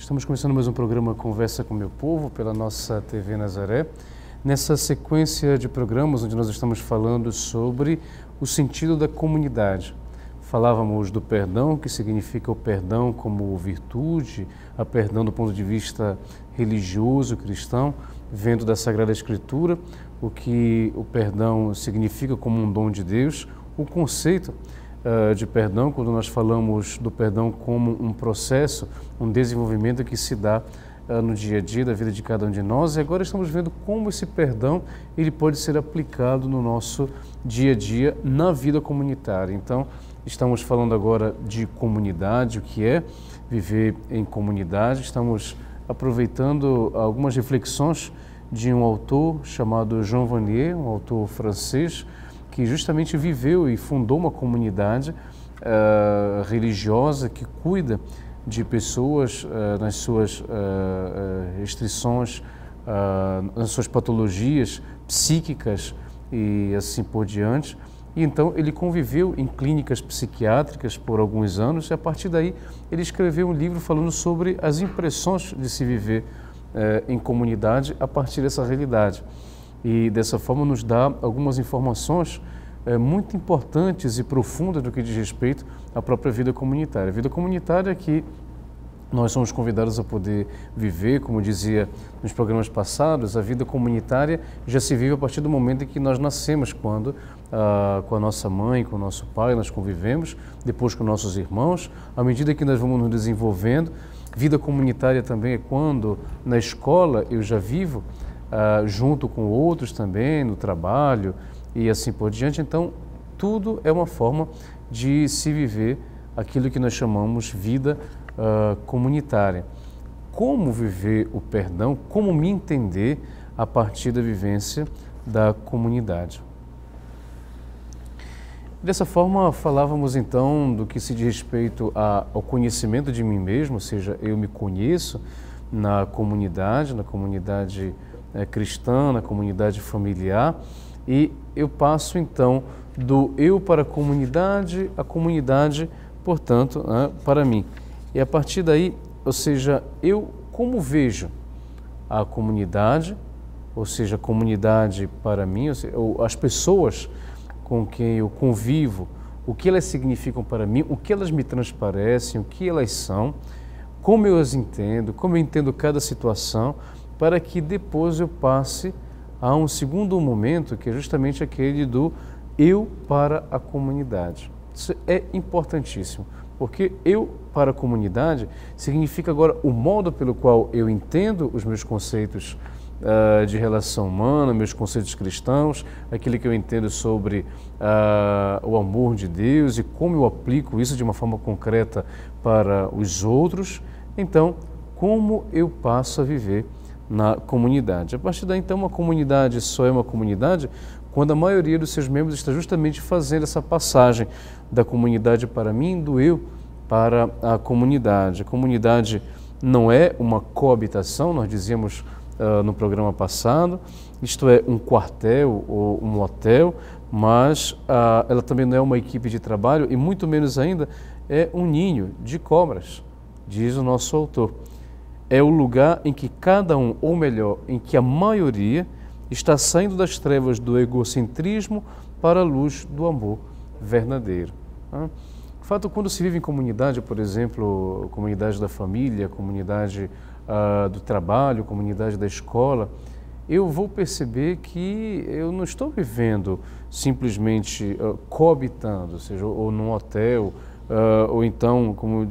Estamos começando mais um programa Conversa com o Meu Povo pela nossa TV Nazaré. Nessa sequência de programas onde nós estamos falando sobre o sentido da comunidade. Falávamos do perdão, que significa o perdão como virtude, a perdão do ponto de vista religioso cristão, vendo da Sagrada Escritura o que o perdão significa como um dom de Deus, o conceito eh, de perdão, quando nós falamos do perdão como um processo, um desenvolvimento que se dá eh, no dia a dia da vida de cada um de nós. E agora estamos vendo como esse perdão ele pode ser aplicado no nosso dia a dia na vida comunitária. Então, estamos falando agora de comunidade, o que é viver em comunidade. Estamos aproveitando algumas reflexões de um autor chamado Jean Vanier, um autor francês que justamente viveu e fundou uma comunidade uh, religiosa que cuida de pessoas uh, nas suas uh, restrições, nas suas patologias psíquicas e assim por diante. E então ele conviveu em clínicas psiquiátricas por alguns anos e a partir daí ele escreveu um livro falando sobre as impressões de se viver em comunidade a partir dessa realidade e dessa forma nos dá algumas informações é, muito importantes e profundas do que diz respeito à própria vida comunitária. A vida comunitária é que nós somos convidados a poder viver, como dizia nos programas passados, a vida comunitária já se vive a partir do momento em que nós nascemos, quando ah, com a nossa mãe, com o nosso pai, nós convivemos, depois com nossos irmãos, à medida que nós vamos nos desenvolvendo. Vida comunitária também é quando na escola eu já vivo ah, junto com outros também no trabalho e assim por diante. Então, tudo é uma forma de se viver aquilo que nós chamamos vida uh, comunitária. Como viver o perdão, como me entender a partir da vivência da comunidade. Dessa forma, falávamos então do que se diz respeito ao conhecimento de mim mesmo, ou seja, eu me conheço na comunidade, na comunidade é, cristã, na comunidade familiar, e eu passo então do eu para a comunidade, a comunidade, portanto, né, para mim. E a partir daí, ou seja, eu como vejo a comunidade, ou seja, a comunidade para mim, ou, seja, ou as pessoas com quem eu convivo, o que elas significam para mim, o que elas me transparecem, o que elas são, como eu as entendo, como eu entendo cada situação para que depois eu passe a um segundo momento, que é justamente aquele do eu para a comunidade. Isso é importantíssimo, porque eu para a comunidade significa agora o modo pelo qual eu entendo os meus conceitos uh, de relação humana, meus conceitos cristãos, aquilo que eu entendo sobre uh, o amor de Deus e como eu aplico isso de uma forma concreta para os outros. Então, como eu passo a viver na comunidade. A partir daí, então, uma comunidade só é uma comunidade quando a maioria dos seus membros está justamente fazendo essa passagem da comunidade para mim, do eu para a comunidade. A comunidade não é uma coabitação, nós dizíamos uh, no programa passado, isto é um quartel ou um hotel, mas uh, ela também não é uma equipe de trabalho e muito menos ainda é um ninho de cobras, diz o nosso autor é o lugar em que cada um, ou melhor, em que a maioria, está saindo das trevas do egocentrismo para a luz do amor verdadeiro. Né? De fato, quando se vive em comunidade, por exemplo, comunidade da família, comunidade uh, do trabalho, comunidade da escola, eu vou perceber que eu não estou vivendo simplesmente uh, coabitando, ou seja, ou num hotel, uh, ou então como, uh,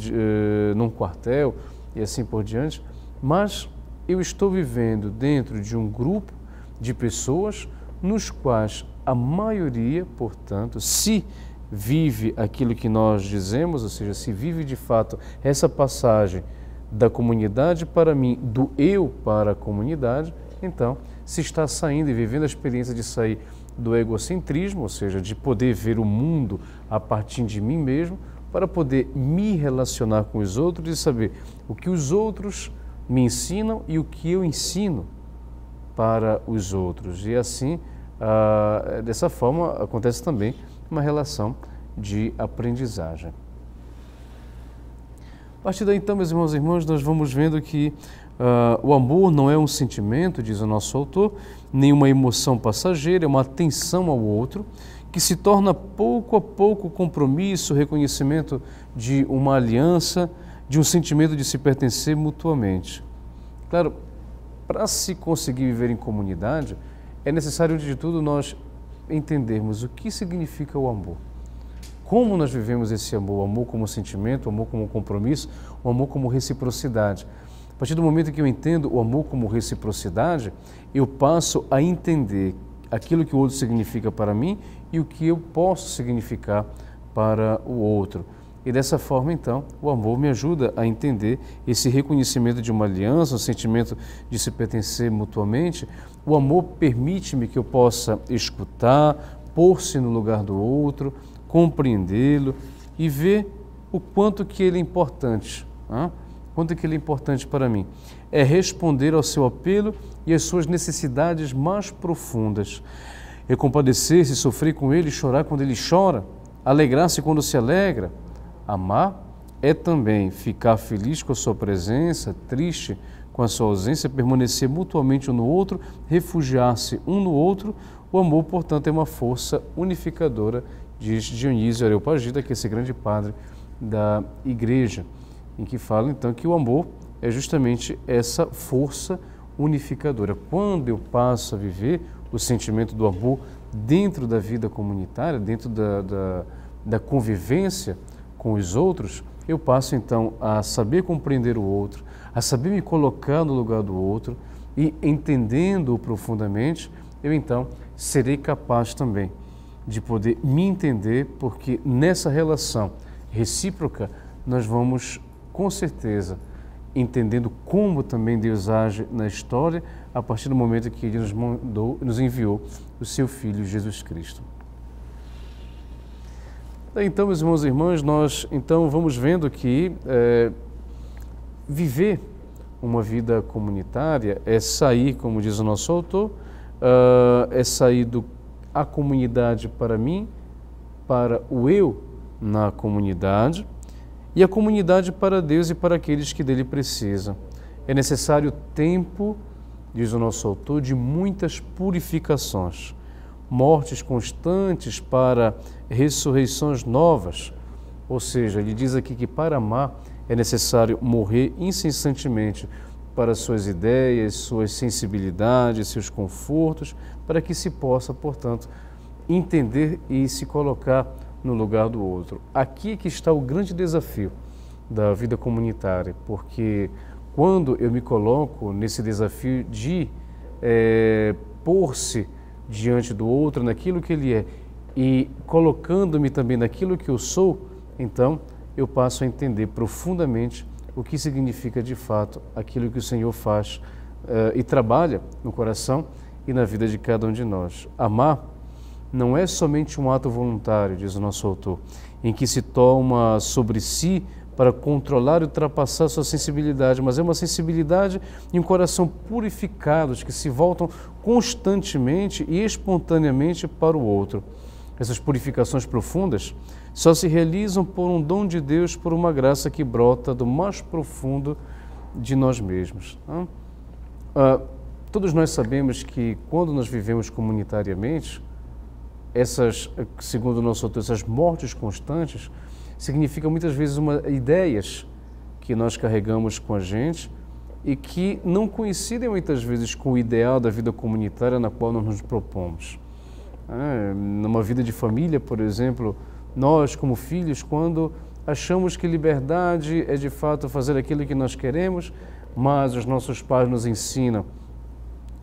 num quartel, e assim por diante, mas eu estou vivendo dentro de um grupo de pessoas nos quais a maioria, portanto, se vive aquilo que nós dizemos, ou seja, se vive de fato essa passagem da comunidade para mim, do eu para a comunidade, então se está saindo e vivendo a experiência de sair do egocentrismo, ou seja, de poder ver o mundo a partir de mim mesmo, para poder me relacionar com os outros e saber o que os outros me ensinam e o que eu ensino para os outros. E assim, ah, dessa forma, acontece também uma relação de aprendizagem. A partir daí, então, meus irmãos e irmãs, nós vamos vendo que ah, o amor não é um sentimento, diz o nosso autor, nem uma emoção passageira, é uma atenção ao outro que se torna pouco a pouco compromisso, reconhecimento de uma aliança, de um sentimento de se pertencer mutuamente. Claro, para se conseguir viver em comunidade, é necessário, antes de tudo, nós entendermos o que significa o amor. Como nós vivemos esse amor? O amor como sentimento, o amor como compromisso, o amor como reciprocidade. A partir do momento que eu entendo o amor como reciprocidade, eu passo a entender aquilo que o outro significa para mim e o que eu posso significar para o outro. E dessa forma, então, o amor me ajuda a entender esse reconhecimento de uma aliança, o sentimento de se pertencer mutuamente. O amor permite-me que eu possa escutar, pôr-se no lugar do outro, compreendê-lo e ver o quanto que ele é importante. Né? Quanto que ele é importante para mim. É responder ao seu apelo e às suas necessidades mais profundas. Recompadecer-se, sofrer com ele, chorar quando ele chora, alegrar-se quando se alegra. Amar é também ficar feliz com a sua presença, triste com a sua ausência, permanecer mutuamente um no outro, refugiar-se um no outro. O amor, portanto, é uma força unificadora, diz Dionísio Areopagita, que é esse grande padre da igreja, em que fala então que o amor é justamente essa força unificadora. Quando eu passo a viver o sentimento do abu dentro da vida comunitária, dentro da, da, da convivência com os outros, eu passo então a saber compreender o outro, a saber me colocar no lugar do outro e entendendo-o profundamente, eu então serei capaz também de poder me entender, porque nessa relação recíproca nós vamos com certeza entendendo como também Deus age na história a partir do momento que Ele nos mandou, nos enviou o Seu Filho Jesus Cristo. Então, meus irmãos e irmãs, nós então vamos vendo que é, viver uma vida comunitária é sair, como diz o nosso autor, ah, é sair do a comunidade para mim, para o eu na comunidade e a comunidade para Deus e para aqueles que dele precisam. É necessário tempo, diz o nosso autor, de muitas purificações, mortes constantes para ressurreições novas. Ou seja, ele diz aqui que para amar é necessário morrer incessantemente para suas ideias, suas sensibilidades, seus confortos, para que se possa, portanto, entender e se colocar no lugar do outro. Aqui que está o grande desafio da vida comunitária, porque quando eu me coloco nesse desafio de é, pôr-se diante do outro naquilo que ele é e colocando-me também naquilo que eu sou, então eu passo a entender profundamente o que significa de fato aquilo que o Senhor faz uh, e trabalha no coração e na vida de cada um de nós. Amar não é somente um ato voluntário, diz o nosso autor, em que se toma sobre si para controlar e ultrapassar sua sensibilidade, mas é uma sensibilidade e um coração purificados que se voltam constantemente e espontaneamente para o outro. Essas purificações profundas só se realizam por um dom de Deus, por uma graça que brota do mais profundo de nós mesmos. Tá? Ah, todos nós sabemos que quando nós vivemos comunitariamente, essas, segundo o nosso autor, essas mortes constantes, significam muitas vezes uma, ideias que nós carregamos com a gente e que não coincidem muitas vezes com o ideal da vida comunitária na qual nós nos propomos. É, numa vida de família, por exemplo, nós, como filhos, quando achamos que liberdade é de fato fazer aquilo que nós queremos, mas os nossos pais nos ensinam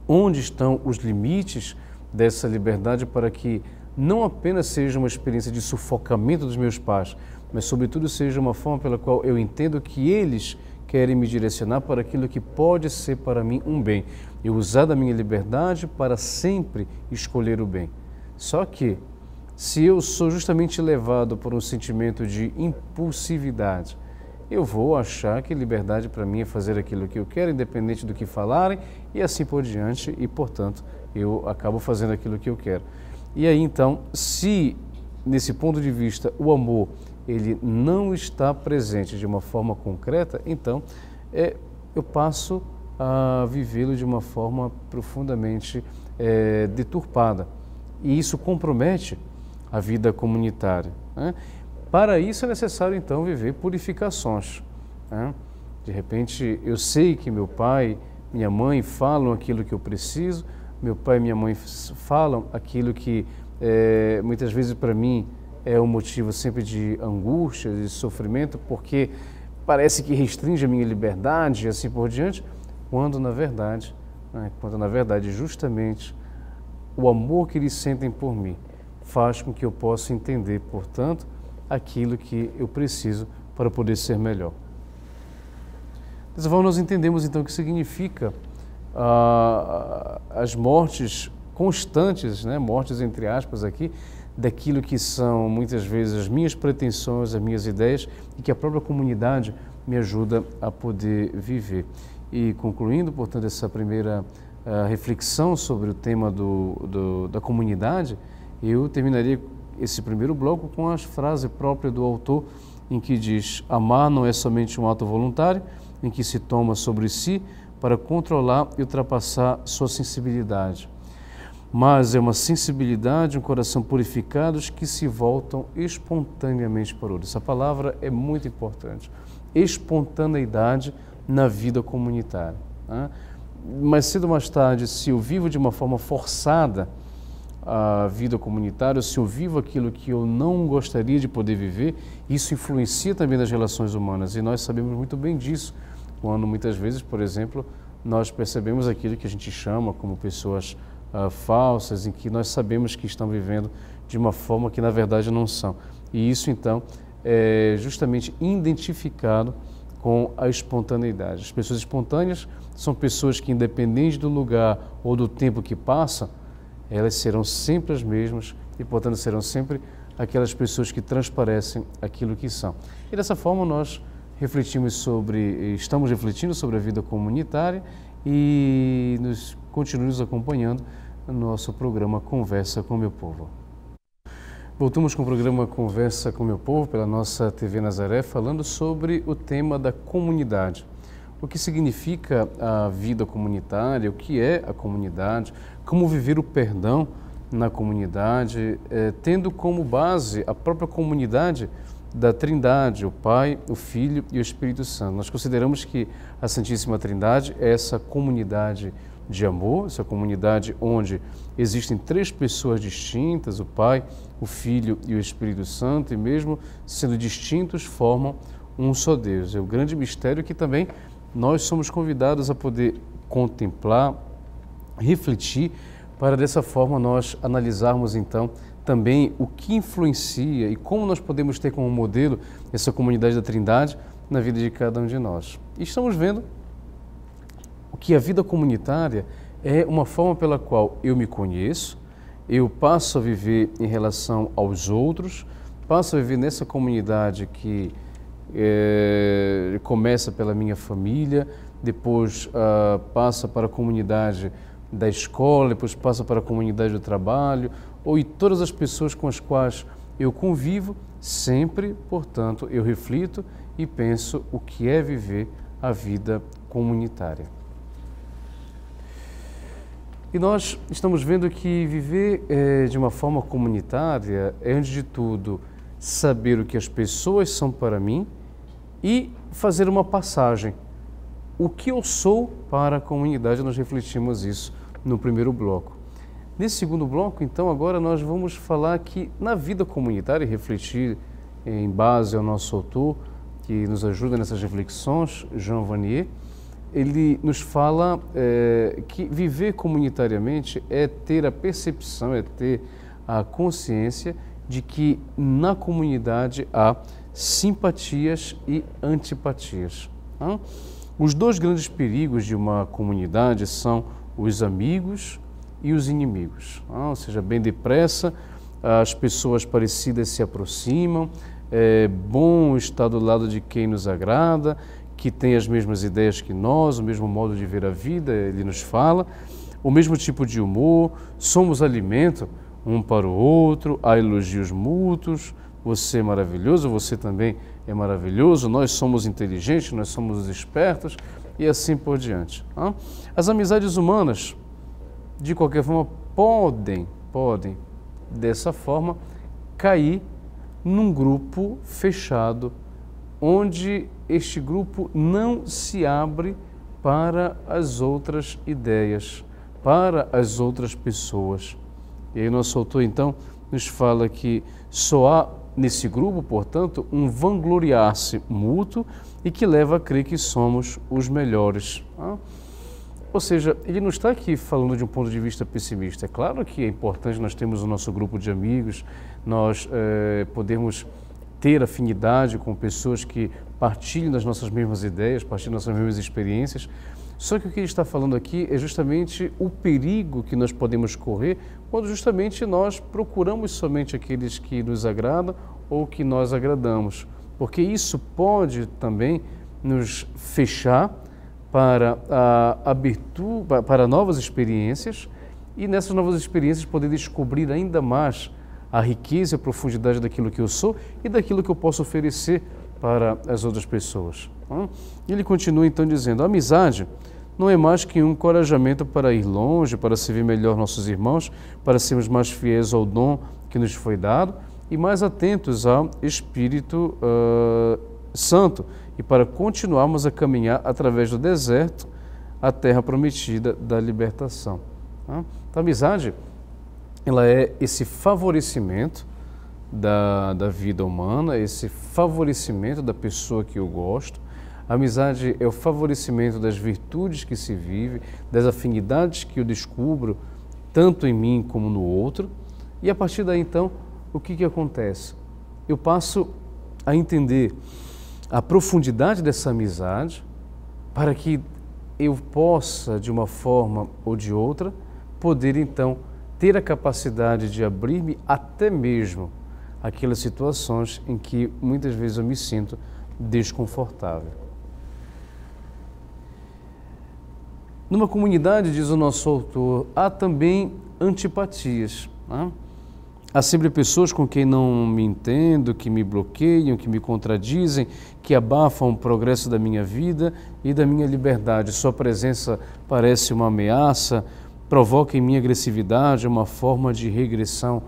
onde estão os limites dessa liberdade para que não apenas seja uma experiência de sufocamento dos meus pais, mas, sobretudo, seja uma forma pela qual eu entendo que eles querem me direcionar para aquilo que pode ser para mim um bem. Eu usar da minha liberdade para sempre escolher o bem. Só que, se eu sou justamente levado por um sentimento de impulsividade, eu vou achar que liberdade para mim é fazer aquilo que eu quero, independente do que falarem, e assim por diante, e portanto eu acabo fazendo aquilo que eu quero. E aí então, se nesse ponto de vista o amor ele não está presente de uma forma concreta, então é, eu passo a vivê-lo de uma forma profundamente é, deturpada. E isso compromete a vida comunitária. Né? Para isso é necessário então viver purificações. Né? De repente eu sei que meu pai, minha mãe falam aquilo que eu preciso, meu pai e minha mãe falam, aquilo que é, muitas vezes para mim é um motivo sempre de angústia, de sofrimento, porque parece que restringe a minha liberdade e assim por diante, quando na verdade, né, quando na verdade justamente o amor que eles sentem por mim faz com que eu possa entender, portanto, aquilo que eu preciso para poder ser melhor. Dessa nós entendemos então o que significa uh, as mortes constantes, né, mortes entre aspas aqui, daquilo que são muitas vezes as minhas pretensões, as minhas ideias e que a própria comunidade me ajuda a poder viver. E concluindo, portanto, essa primeira uh, reflexão sobre o tema do, do, da comunidade, eu terminaria esse primeiro bloco com a frase própria do autor, em que diz: Amar não é somente um ato voluntário em que se toma sobre si para controlar e ultrapassar sua sensibilidade. Mas é uma sensibilidade, um coração purificados que se voltam espontaneamente para o outro. Essa palavra é muito importante. Espontaneidade na vida comunitária. Né? Mas cedo ou mais tarde, se eu vivo de uma forma forçada, a vida comunitária, se eu vivo aquilo que eu não gostaria de poder viver, isso influencia também nas relações humanas e nós sabemos muito bem disso, quando muitas vezes, por exemplo, nós percebemos aquilo que a gente chama como pessoas uh, falsas, em que nós sabemos que estão vivendo de uma forma que na verdade não são. E isso então é justamente identificado com a espontaneidade. As pessoas espontâneas são pessoas que, independente do lugar ou do tempo que passa, elas serão sempre as mesmas e, portanto, serão sempre aquelas pessoas que transparecem aquilo que são. E dessa forma nós refletimos sobre, eh, estamos refletindo sobre a vida comunitária e nos continuemos acompanhando no nosso programa Conversa com meu povo. Voltamos com o programa Conversa com meu povo pela nossa TV Nazaré, falando sobre o tema da comunidade. O que significa a vida comunitária, o que é a comunidade, como viver o perdão na comunidade, eh, tendo como base a própria comunidade da Trindade, o Pai, o Filho e o Espírito Santo. Nós consideramos que a Santíssima Trindade é essa comunidade de amor, essa comunidade onde existem três pessoas distintas, o Pai, o Filho e o Espírito Santo, e mesmo sendo distintos, formam um só Deus. É o grande mistério que também nós somos convidados a poder contemplar, refletir, para dessa forma nós analisarmos então também o que influencia e como nós podemos ter como modelo essa comunidade da Trindade na vida de cada um de nós. E estamos vendo que a vida comunitária é uma forma pela qual eu me conheço, eu passo a viver em relação aos outros, passo a viver nessa comunidade que é, começa pela minha família, depois uh, passa para a comunidade da escola, depois passa para a comunidade do trabalho, ou em todas as pessoas com as quais eu convivo, sempre, portanto, eu reflito e penso o que é viver a vida comunitária. E nós estamos vendo que viver eh, de uma forma comunitária é, antes de tudo, saber o que as pessoas são para mim e fazer uma passagem. O que eu sou para a comunidade, nós refletimos isso no primeiro bloco. Nesse segundo bloco, então, agora nós vamos falar que na vida comunitária, refletir em base ao nosso autor, que nos ajuda nessas reflexões, Jean Vanier, ele nos fala é, que viver comunitariamente é ter a percepção, é ter a consciência de que na comunidade há simpatias e antipatias. Os dois grandes perigos de uma comunidade são os amigos e os inimigos. Ah, ou seja, bem depressa as pessoas parecidas se aproximam, é bom estar do lado de quem nos agrada, que tem as mesmas ideias que nós, o mesmo modo de ver a vida, ele nos fala, o mesmo tipo de humor, somos alimento um para o outro, há elogios mútuos, você é maravilhoso, você também é maravilhoso, nós somos inteligentes, nós somos espertos e assim por diante. Ah, as amizades humanas, de qualquer forma, podem, podem, dessa forma, cair num grupo fechado, onde este grupo não se abre para as outras ideias, para as outras pessoas. E aí nosso autor então nos fala que só há nesse grupo, portanto, um vangloriar-se mútuo e que leva a crer que somos os melhores. Ah, ou seja, ele não está aqui falando de um ponto de vista pessimista. É claro que é importante nós termos o nosso grupo de amigos, nós é, eh, podemos ter afinidade com pessoas que partilham das nossas mesmas ideias, partilham das nossas mesmas experiências. Só que o que ele está falando aqui é justamente o perigo que nós podemos correr quando justamente nós procuramos somente aqueles que nos agradam ou que nós agradamos. Porque isso pode também nos fechar para a abertura, para novas experiências e nessas novas experiências poder descobrir ainda mais a riqueza e a profundidade daquilo que eu sou e daquilo que eu posso oferecer para as outras pessoas. Ele continua então dizendo: a amizade não é mais que um encorajamento para ir longe, para servir melhor nossos irmãos, para sermos mais fiéis ao dom que nos foi dado e mais atentos ao Espírito uh, Santo e para continuarmos a caminhar através do deserto à terra prometida da libertação. Tá? Então, a amizade ela é esse favorecimento da, da vida humana, esse favorecimento da pessoa que eu gosto. A amizade é o favorecimento das virtudes que se vive, das afinidades que eu descubro, tanto em mim como no outro. E a partir daí, então, o que, que acontece? Eu passo a entender a profundidade dessa amizade para que eu possa, de uma forma ou de outra, poder então ter a capacidade de abrir-me até mesmo aquelas situações em que muitas vezes eu me sinto desconfortável. Numa comunidade, diz o nosso autor, há também antipatias. Né? Há sempre pessoas com quem não me entendo, que me bloqueiam, que me contradizem, que abafam o progresso da minha vida e da minha liberdade. Sua presença parece uma ameaça, provoca em mim agressividade, é uma forma de regressão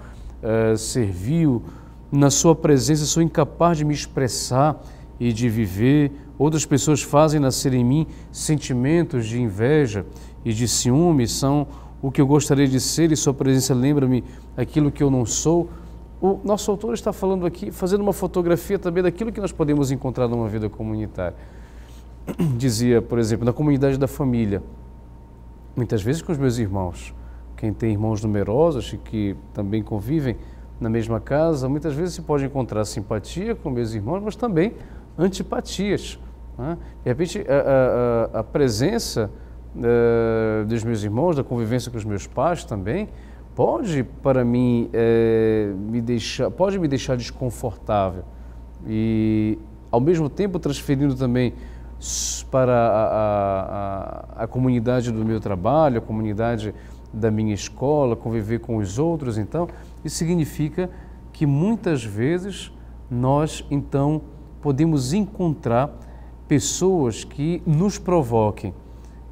uh, servil. Na sua presença sou incapaz de me expressar e de viver. Outras pessoas fazem nascer em mim sentimentos de inveja e de ciúme, são o que eu gostaria de ser e sua presença lembra-me aquilo que eu não sou. O nosso autor está falando aqui, fazendo uma fotografia também daquilo que nós podemos encontrar numa vida comunitária. Dizia, por exemplo, na comunidade da família, muitas vezes com os meus irmãos, quem tem irmãos numerosos e que também convivem na mesma casa, muitas vezes se pode encontrar simpatia com meus irmãos, mas também antipatias. Né? De repente, a, a, a presença uh, dos meus irmãos, da convivência com os meus pais também, pode para mim eh, me deixar, pode me deixar desconfortável e ao mesmo tempo transferindo também para a, a, a, comunidade do meu trabalho, a comunidade da minha escola, conviver com os outros, então isso significa que muitas vezes nós então podemos encontrar pessoas que nos provoquem,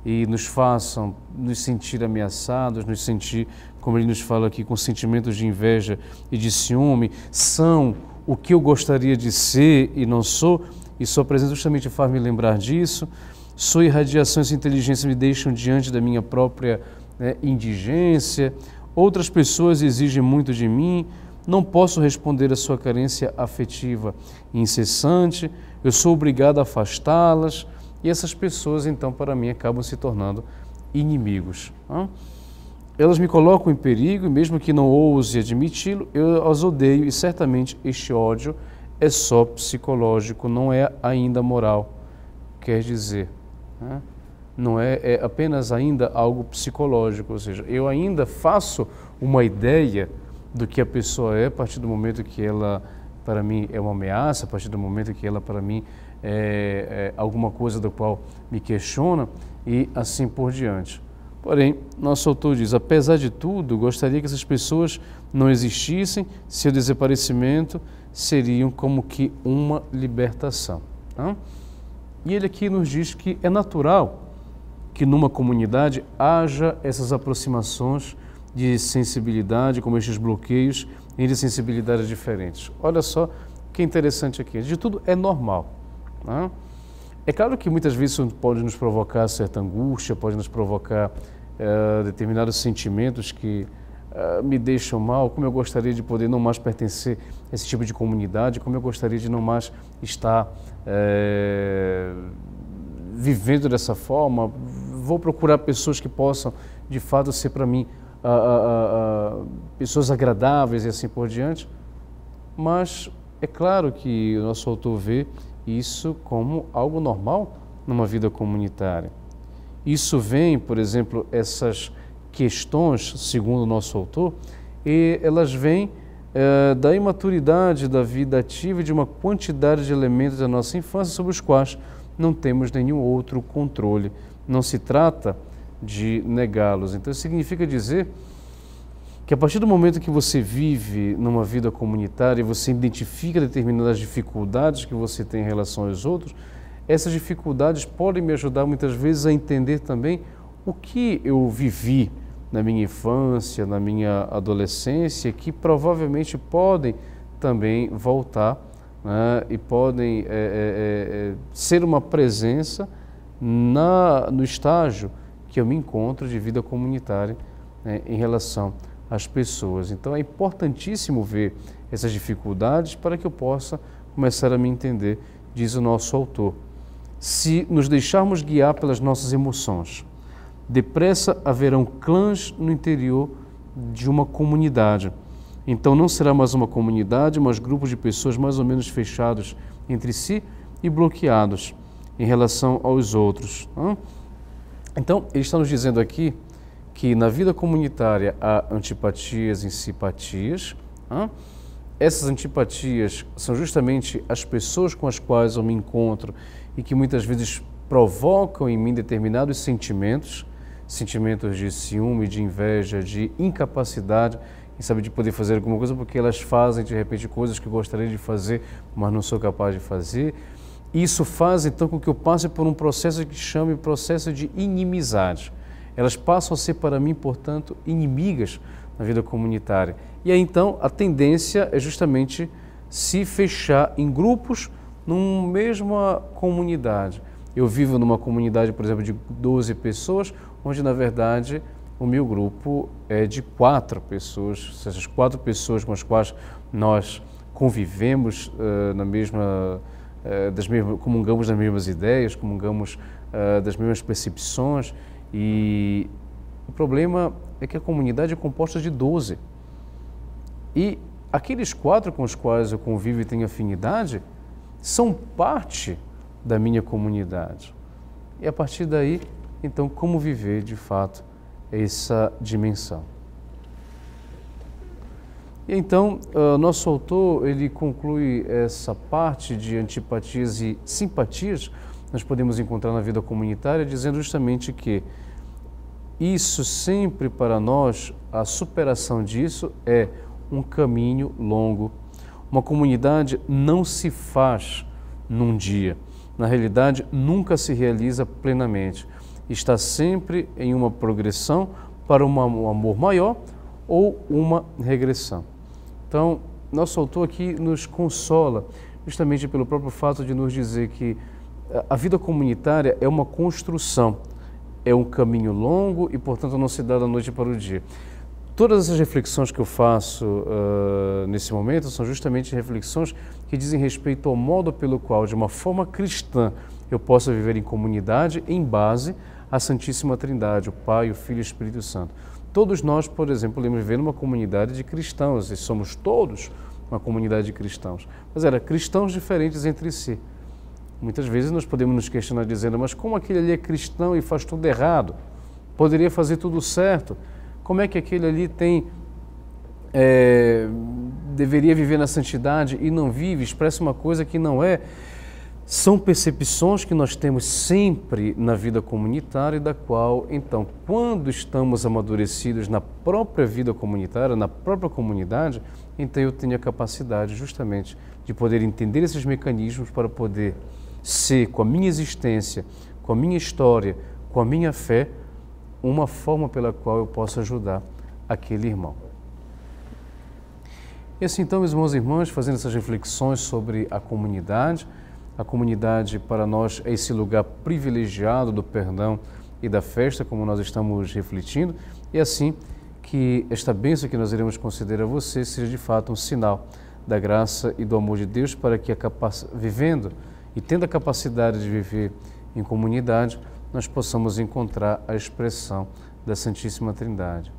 e nos façam nos sentir ameaçados, nos sentir, como ele nos fala aqui, com sentimentos de inveja e de ciúme, são o que eu gostaria de ser e não sou, e sua presença justamente faz-me lembrar disso. Sua irradiação e sua inteligência me deixam diante da minha própria né, indigência. Outras pessoas exigem muito de mim, não posso responder à sua carência afetiva incessante, eu sou obrigado a afastá-las e essas pessoas, então, para mim, acabam se tornando inimigos. Não? Elas me colocam em perigo e, mesmo que não ouse admiti-lo, eu as odeio e certamente este ódio é só psicológico, não é ainda moral. Quer dizer, né? não é, é apenas ainda algo psicológico, ou seja, eu ainda faço uma ideia do que a pessoa é a partir do momento que ela para mim é uma ameaça, a partir do momento que ela para mim é, é, alguma coisa da qual me questiona e assim por diante. Porém, nosso autor diz: apesar de tudo, gostaria que essas pessoas não existissem, seu desaparecimento seria como que uma libertação. Tá? E ele aqui nos diz que é natural que numa comunidade haja essas aproximações de sensibilidade, como estes bloqueios entre sensibilidades diferentes. Olha só que interessante aqui. De tudo é normal. Né? É claro que muitas vezes isso pode nos provocar certa angústia, pode nos provocar uh, determinados sentimentos que uh, me deixam mal, como eu gostaria de poder não mais pertencer a esse tipo de comunidade, como eu gostaria de não mais estar uh, vivendo dessa forma. Vou procurar pessoas que possam, de fato, ser para mim pessoas agradáveis e assim por diante. Mas é claro que o nosso autor vê isso como algo normal numa vida comunitária. Isso vem, por exemplo, essas questões, segundo o nosso autor, e elas vêm eh, da imaturidade da vida ativa e de uma quantidade de elementos da nossa infância sobre os quais não temos nenhum outro controle. Não se trata de negá-los. Então, significa dizer que a partir do momento que você vive numa vida comunitária e você identifica determinadas dificuldades que você tem em relação aos outros, essas dificuldades podem me ajudar muitas vezes a entender também o que eu vivi na minha infância, na minha adolescência, que provavelmente podem também voltar né, e podem é, é, é, ser uma presença na, no estágio que eu me encontro de vida comunitária né, em relação as pessoas. Então é importantíssimo ver essas dificuldades para que eu possa começar a me entender, diz o nosso autor. Se nos deixarmos guiar pelas nossas emoções, depressa haverão clãs no interior de uma comunidade. Então não será mais uma comunidade, mas grupos de pessoas mais ou menos fechados entre si e bloqueados em relação aos outros. Então, ele está nos dizendo aqui que na vida comunitária há antipatias e simpatias. Hein? Essas antipatias são justamente as pessoas com as quais eu me encontro e que muitas vezes provocam em mim determinados sentimentos, sentimentos de ciúme, de inveja, de incapacidade e sabe de poder fazer alguma coisa porque elas fazem de repente coisas que eu gostaria de fazer, mas não sou capaz de fazer. Isso faz então com que eu passe por um processo que chame processo de inimizade. Elas passam a ser para mim, portanto, inimigas na vida comunitária. E aí então a tendência é justamente se fechar em grupos numa mesma comunidade. Eu vivo numa comunidade, por exemplo, de 12 pessoas, onde na verdade o meu grupo é de quatro pessoas, essas quatro pessoas com as quais nós convivemos uh, na mesma, uh, das mesmas, comungamos das mesmas ideias, comungamos uh, das mesmas percepções, e o problema é que a comunidade é composta de 12. E aqueles quatro com os quais eu convivo e tenho afinidade são parte da minha comunidade. E a partir daí, então, como viver de fato essa dimensão? E então, uh, nosso autor ele conclui essa parte de antipatias e simpatias nós podemos encontrar na vida comunitária, dizendo justamente que isso sempre para nós, a superação disso é um caminho longo. Uma comunidade não se faz num dia. Na realidade, nunca se realiza plenamente. Está sempre em uma progressão para um amor maior ou uma regressão. Então, nosso autor aqui nos consola, justamente pelo próprio fato de nos dizer que a vida comunitária é uma construção é um caminho longo e, portanto, não se dá da noite para o dia. Todas essas reflexões que eu faço uh, nesse momento são justamente reflexões que dizem respeito ao modo pelo qual, de uma forma cristã, eu possa viver em comunidade em base à Santíssima Trindade, o Pai, o Filho e o Espírito Santo. Todos nós, por exemplo, podemos viver numa comunidade de cristãos, e somos todos uma comunidade de cristãos, mas era cristãos diferentes entre si. Muitas vezes nós podemos nos questionar dizendo, mas como aquele ali é cristão e faz tudo errado? Poderia fazer tudo certo? Como é que aquele ali tem é, deveria viver na santidade e não vive? Expressa uma coisa que não é. São percepções que nós temos sempre na vida comunitária, da qual, então, quando estamos amadurecidos na própria vida comunitária, na própria comunidade, então eu tenho a capacidade justamente de poder entender esses mecanismos para poder ser com a minha existência, com a minha história, com a minha fé, uma forma pela qual eu posso ajudar aquele irmão. E assim então, meus irmãos e irmãs, fazendo essas reflexões sobre a comunidade, a comunidade para nós é esse lugar privilegiado do perdão e da festa, como nós estamos refletindo, e é assim que esta bênção que nós iremos conceder a você seja de fato um sinal da graça e do amor de Deus para que, vivendo e tendo a capacidade de viver em comunidade, nós possamos encontrar a expressão da Santíssima Trindade.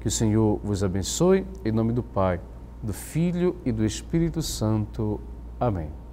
Que o Senhor vos abençoe, em nome do Pai, do Filho e do Espírito Santo. Amém.